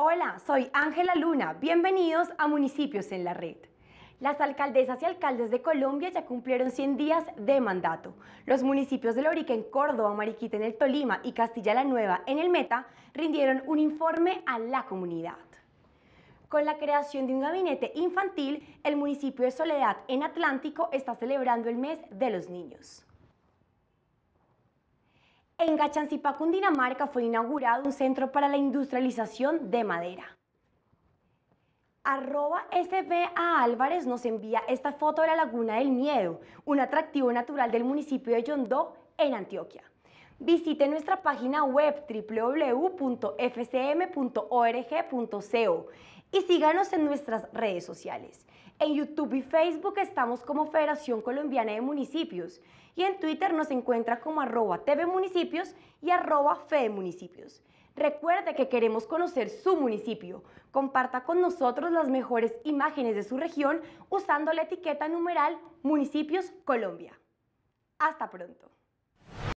Hola, soy Ángela Luna. Bienvenidos a Municipios en la Red. Las alcaldesas y alcaldes de Colombia ya cumplieron 100 días de mandato. Los municipios de Lorica en Córdoba, Mariquita en el Tolima y Castilla la Nueva en el Meta rindieron un informe a la comunidad. Con la creación de un gabinete infantil, el municipio de Soledad en Atlántico está celebrando el mes de los niños. En Gachancipá, Cundinamarca, fue inaugurado un centro para la industrialización de madera. Arroba SBA Álvarez nos envía esta foto de la Laguna del Miedo, un atractivo natural del municipio de Yondó, en Antioquia. Visite nuestra página web www.fcm.org.co y síganos en nuestras redes sociales. En YouTube y Facebook estamos como Federación Colombiana de Municipios y en Twitter nos encuentra como arroba TV Municipios y arroba Fede Municipios. Recuerde que queremos conocer su municipio. Comparta con nosotros las mejores imágenes de su región usando la etiqueta numeral Municipios Colombia. Hasta pronto.